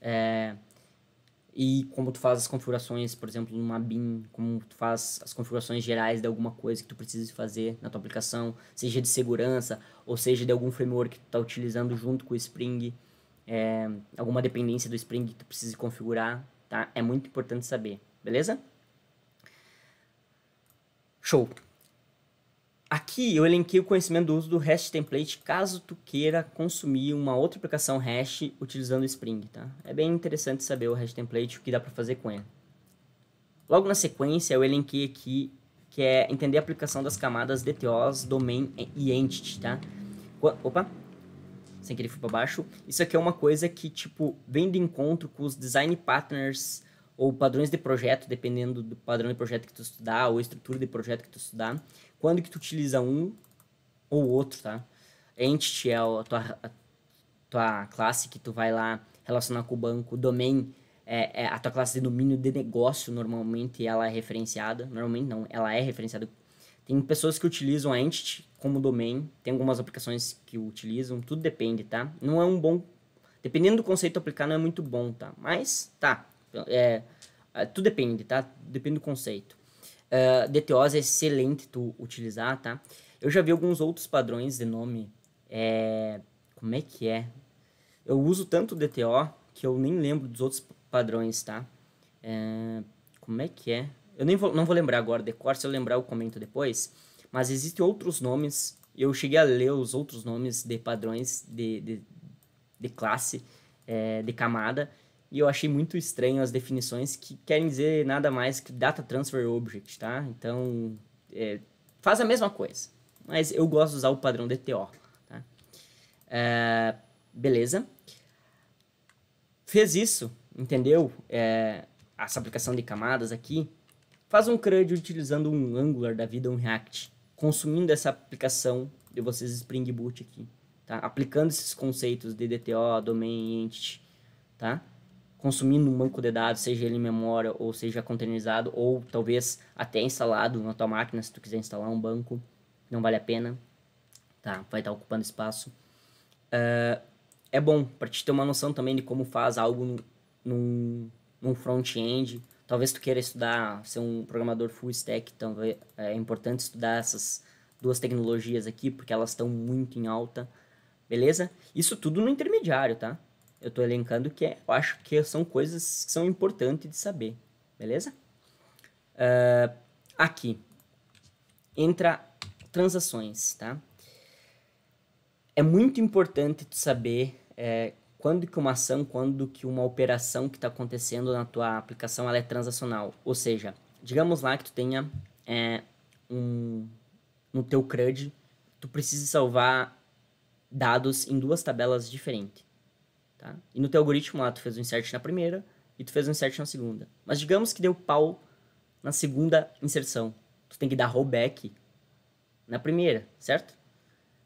É, e como tu faz as configurações, por exemplo, numa BIM, como tu faz as configurações gerais de alguma coisa que tu precisa fazer na tua aplicação, seja de segurança ou seja de algum framework que tu está utilizando junto com o Spring é, alguma dependência do Spring que tu precise configurar, tá? É muito importante saber, beleza? Show! Aqui eu elenquei o conhecimento do uso do hash template caso tu queira consumir uma outra aplicação hash utilizando o Spring, tá? É bem interessante saber o hash template, o que dá para fazer com ele. Logo na sequência eu elenquei aqui que é entender a aplicação das camadas DTOs, domain e entity, tá? Opa! sem que ele for para baixo. Isso aqui é uma coisa que, tipo, vem de encontro com os design partners ou padrões de projeto, dependendo do padrão de projeto que tu estudar ou estrutura de projeto que tu estudar. Quando que tu utiliza um ou outro, tá? Entity é a tua, a tua classe que tu vai lá relacionar com o banco. Domain é, é a tua classe de domínio de negócio, normalmente ela é referenciada. Normalmente não, ela é referenciada tem pessoas que utilizam a Entity como domain, tem algumas aplicações que utilizam, tudo depende, tá? Não é um bom... Dependendo do conceito aplicado não é muito bom, tá? Mas, tá, é, é tudo depende, tá? Depende do conceito. Uh, é, DTOs é excelente tu utilizar, tá? Eu já vi alguns outros padrões de nome. É... Como é que é? Eu uso tanto DTO que eu nem lembro dos outros padrões, tá? É... Como é que é? Eu nem vou, não vou lembrar agora, cor, se eu lembrar eu comento depois. Mas existem outros nomes, eu cheguei a ler os outros nomes de padrões de, de, de classe, é, de camada, e eu achei muito estranho as definições que querem dizer nada mais que data transfer object, tá? Então, é, faz a mesma coisa, mas eu gosto de usar o padrão DTO, tá? É, beleza. Fez isso, entendeu? essa aplicação de camadas aqui, Faz um CRUD utilizando um Angular da vida, um React, consumindo essa aplicação de vocês Spring Boot aqui, tá? Aplicando esses conceitos de DTO, Domain Entity, tá? Consumindo um banco de dados, seja ele em memória ou seja containerizado, ou talvez até instalado na tua máquina, se tu quiser instalar um banco, não vale a pena, tá? Vai estar tá ocupando espaço. Uh, é bom para te ter uma noção também de como faz algo num, num front-end, talvez tu queira estudar, ser um programador full stack, então é importante estudar essas duas tecnologias aqui, porque elas estão muito em alta, beleza? Isso tudo no intermediário, tá? Eu estou elencando que é, eu acho que são coisas que são importantes de saber, beleza? Uh, aqui, entra transações, tá? É muito importante tu saber é, quando que uma ação, quando que uma operação que está acontecendo na tua aplicação ela é transacional. Ou seja, digamos lá que tu tenha é, um, no teu CRUD, tu precisa salvar dados em duas tabelas diferentes. Tá? E no teu algoritmo lá, tu fez um insert na primeira e tu fez um insert na segunda. Mas digamos que deu pau na segunda inserção. Tu tem que dar rollback na primeira, certo?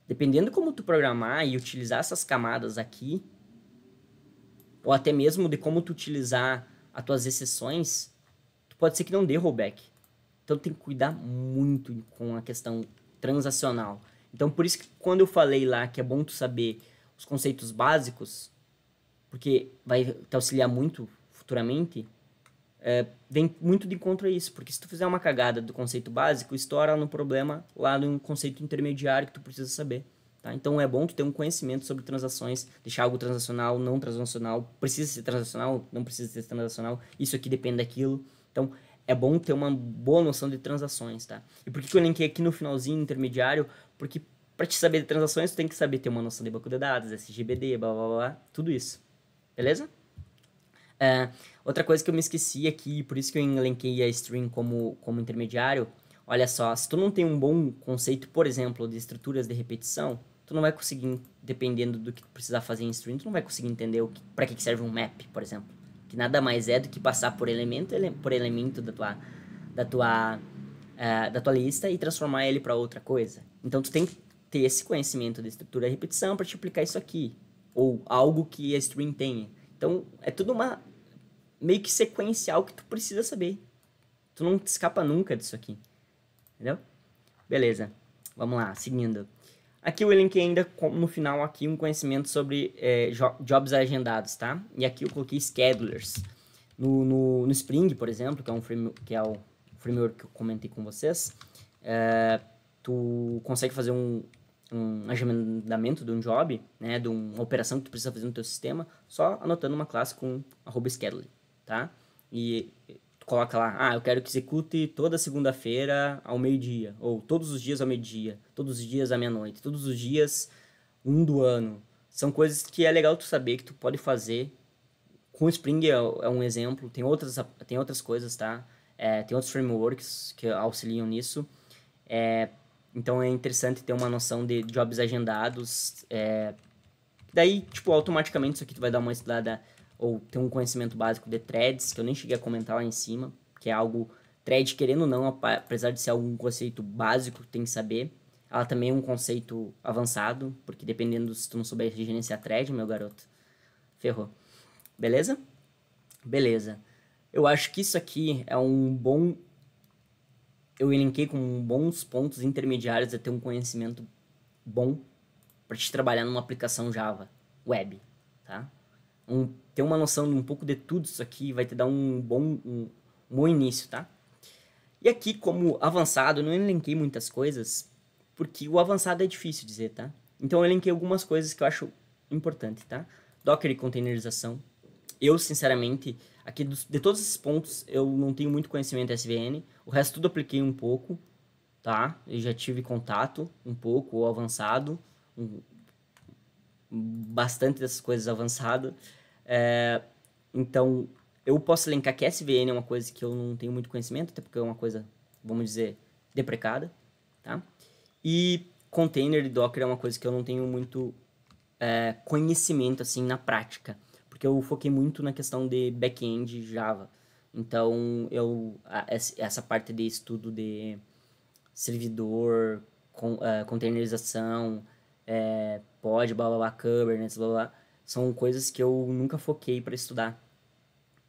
Dependendo como tu programar e utilizar essas camadas aqui, ou até mesmo de como tu utilizar as tuas exceções, tu pode ser que não dê rollback. Então tem que cuidar muito com a questão transacional. Então por isso que quando eu falei lá que é bom tu saber os conceitos básicos, porque vai te auxiliar muito futuramente, é, vem muito de encontro a isso, porque se tu fizer uma cagada do conceito básico, estoura no problema lá no conceito intermediário que tu precisa saber. Tá? Então é bom tu ter um conhecimento sobre transações, deixar algo transacional, não transacional, precisa ser transacional, não precisa ser transacional, isso aqui depende daquilo. Então é bom ter uma boa noção de transações, tá? E por que eu linkei aqui no finalzinho intermediário? Porque para te saber de transações, tu tem que saber ter uma noção de banco de dados, SGBD, blá blá blá, tudo isso. Beleza? Uh, outra coisa que eu me esqueci aqui, por isso que eu linkei a string como, como intermediário, olha só, se tu não tem um bom conceito, por exemplo, de estruturas de repetição, tu não vai conseguir, dependendo do que tu precisar fazer em stream, tu não vai conseguir entender o que, pra que serve um map, por exemplo. Que nada mais é do que passar por elemento, ele, por elemento da tua, da tua, uh, da tua lista e transformar ele para outra coisa. Então tu tem que ter esse conhecimento de estrutura e repetição para te aplicar isso aqui. Ou algo que a stream tenha. Então é tudo uma meio que sequencial que tu precisa saber. Tu não te escapa nunca disso aqui. Entendeu? Beleza. Vamos lá, seguindo. Aqui eu elenquei ainda no final aqui um conhecimento sobre é, jobs agendados, tá? E aqui eu coloquei schedulers. No, no, no Spring, por exemplo, que é, um frame, que é o framework que eu comentei com vocês, é, tu consegue fazer um, um agendamento de um job, né, de uma operação que tu precisa fazer no teu sistema, só anotando uma classe com arroba scheduler, tá? E coloca lá, ah, eu quero que execute toda segunda-feira ao meio-dia, ou todos os dias ao meio-dia, todos os dias à meia-noite, todos os dias um do ano. São coisas que é legal tu saber que tu pode fazer. Com Spring é, é um exemplo, tem outras, tem outras coisas, tá? É, tem outros frameworks que auxiliam nisso. É, então é interessante ter uma noção de jobs agendados, é, Daí, tipo, automaticamente isso aqui tu vai dar uma estudada ou ter um conhecimento básico de threads, que eu nem cheguei a comentar lá em cima, que é algo thread querendo ou não, apesar de ser algum conceito básico que tem que saber, ela também é um conceito avançado, porque dependendo se tu não souber gerenciar thread, meu garoto, ferrou. Beleza? Beleza. Eu acho que isso aqui é um bom eu elenquei com bons pontos intermediários a ter um conhecimento bom para te trabalhar numa aplicação Java web, tá? Um, ter uma noção de um pouco de tudo isso aqui vai te dar um bom, um, um bom início, tá? E aqui, como avançado, eu não elenquei muitas coisas, porque o avançado é difícil dizer, tá? Então eu elenquei algumas coisas que eu acho importante, tá? Docker e containerização. Eu, sinceramente, aqui dos, de todos esses pontos, eu não tenho muito conhecimento SVN. O resto tudo apliquei um pouco, tá? Eu já tive contato um pouco, ou avançado bastante dessas coisas avançadas, É, então, eu posso elencar que SVN é uma coisa que eu não tenho muito conhecimento, até porque é uma coisa, vamos dizer, deprecada, tá? E container e Docker é uma coisa que eu não tenho muito é, conhecimento, assim, na prática, porque eu foquei muito na questão de back-end Java. Então, eu, essa parte de estudo de servidor, con, uh, é, containerização, é, pod, blá blá blá, Kubernetes, blá blá, são coisas que eu nunca foquei para estudar.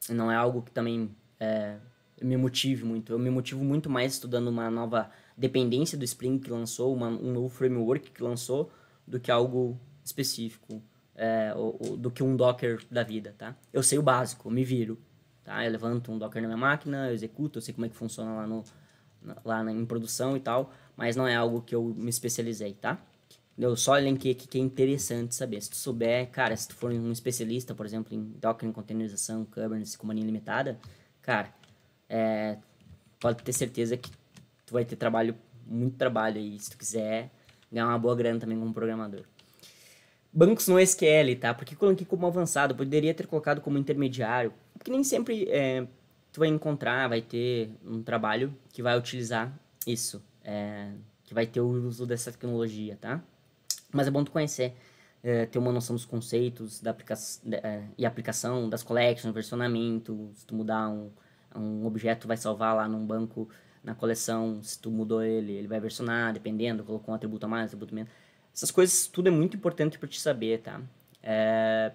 Não é algo que também é, me motive muito. Eu me motivo muito mais estudando uma nova dependência do Spring que lançou, uma, um novo framework que lançou, do que algo específico, é, ou, ou, do que um Docker da vida, tá? Eu sei o básico, eu me viro, tá? Eu levanto um Docker na minha máquina, eu executo, eu sei como é que funciona lá, no, lá na, em produção e tal, mas não é algo que eu me especializei, tá? Eu só elenquei aqui que é interessante saber. Se tu souber, cara, se tu for um especialista, por exemplo, em Docker, em containerização, Kubernetes, companhia limitada, cara, é, pode ter certeza que tu vai ter trabalho, muito trabalho aí, se tu quiser ganhar uma boa grana também como programador. Bancos no SQL, tá? Por que coloquei como avançado? Poderia ter colocado como intermediário, porque nem sempre é, tu vai encontrar, vai ter um trabalho que vai utilizar isso, é, que vai ter o uso dessa tecnologia, tá? Mas é bom tu conhecer, é, ter uma noção dos conceitos da aplica é, e aplicação das collections, versionamento, se tu mudar um, um objeto, vai salvar lá num banco na coleção, se tu mudou ele, ele vai versionar, dependendo, colocou um atributo a mais, um atributo menos. Essas coisas, tudo é muito importante para te saber, tá? É...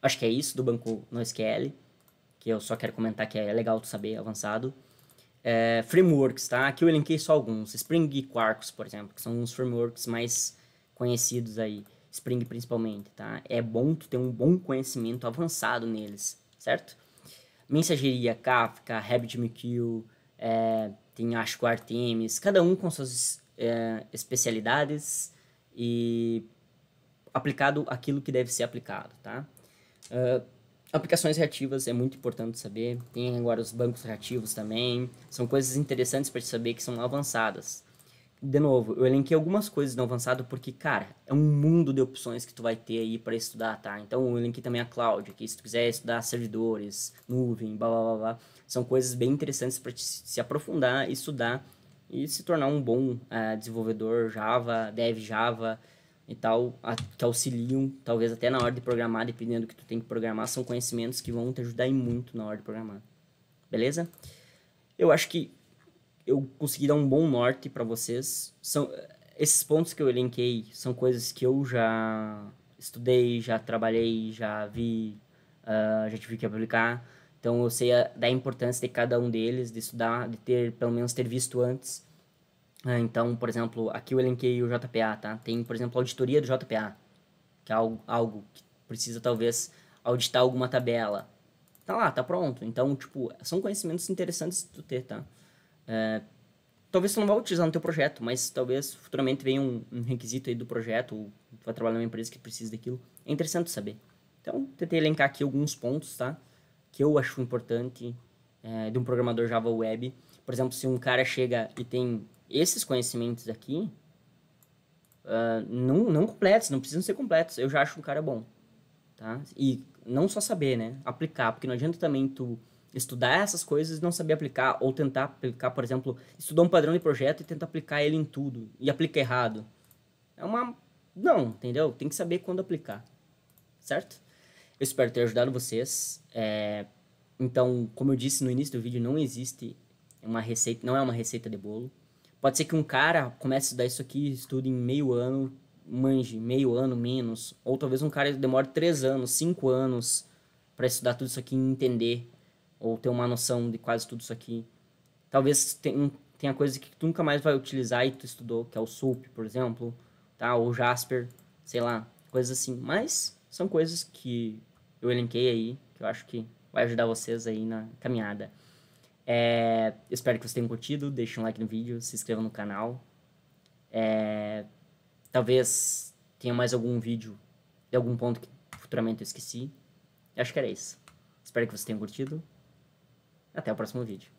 Acho que é isso do banco NoSQL, que eu só quero comentar que é legal tu saber avançado é, frameworks, tá? Aqui eu elenquei só alguns. Spring e Quarkus, por exemplo, que são os frameworks mais conhecidos aí. Spring principalmente, tá? É bom tu ter um bom conhecimento avançado neles, certo? Mensageria, Kafka, RabbitMQ, é, tem acho que Artemis, cada um com suas é, especialidades e aplicado aquilo que deve ser aplicado, tá? Uh, Aplicações reativas é muito importante saber. Tem agora os bancos reativos também. São coisas interessantes para saber que são avançadas. De novo, eu elenquei algumas coisas no avançado porque, cara, é um mundo de opções que tu vai ter aí para estudar, tá? Então, eu elenquei também a cloud, que se tu quiser estudar servidores, nuvem, blá blá blá, blá são coisas bem interessantes para se aprofundar, estudar e se tornar um bom uh, desenvolvedor Java, dev Java, e tal, a, que auxiliam, talvez até na hora de programar, dependendo do que tu tem que programar, são conhecimentos que vão te ajudar em muito na hora de programar. Beleza? Eu acho que eu consegui dar um bom norte para vocês. São esses pontos que eu elenquei são coisas que eu já estudei, já trabalhei, já vi, uh, já tive que aplicar. Então eu sei a, da importância de cada um deles, de estudar, de ter pelo menos ter visto antes é, então, por exemplo, aqui eu elenquei o JPA, tá? Tem, por exemplo, a auditoria do JPA, que é algo, algo que precisa talvez auditar alguma tabela. Tá lá, tá pronto. Então, tipo, são conhecimentos interessantes de tu ter, tá? É, talvez tu não vá utilizar no teu projeto, mas talvez futuramente venha um, um requisito aí do projeto, ou tu vai trabalhar numa empresa que precisa daquilo. É interessante saber. Então, tentei elencar aqui alguns pontos, tá? Que eu acho importante é, de um programador Java Web. Por exemplo, se um cara chega e tem esses conhecimentos aqui uh, não, não completos, não precisam ser completos. Eu já acho um cara bom, tá? E não só saber, né? Aplicar, porque não adianta também tu estudar essas coisas e não saber aplicar, ou tentar aplicar, por exemplo, estudar um padrão de projeto e tentar aplicar ele em tudo, e aplicar errado. É uma... não, entendeu? Tem que saber quando aplicar, certo? Eu espero ter ajudado vocês. É... Então, como eu disse no início do vídeo, não existe uma receita, não é uma receita de bolo. Pode ser que um cara comece a estudar isso aqui, estude em meio ano, manje meio ano menos, ou talvez um cara demore três anos, cinco anos para estudar tudo isso aqui e entender ou ter uma noção de quase tudo isso aqui. Talvez tenha, coisa que tu nunca mais vai utilizar e tu estudou, que é o SUP, por exemplo, tá? Ou Jasper, sei lá, coisas assim. Mas são coisas que eu elenquei aí, que eu acho que vai ajudar vocês aí na caminhada. É, espero que vocês tenham curtido, deixem um like no vídeo, se inscrevam no canal. É, talvez tenha mais algum vídeo de algum ponto que futuramente eu esqueci. acho que era isso. Espero que vocês tenham curtido. Até o próximo vídeo.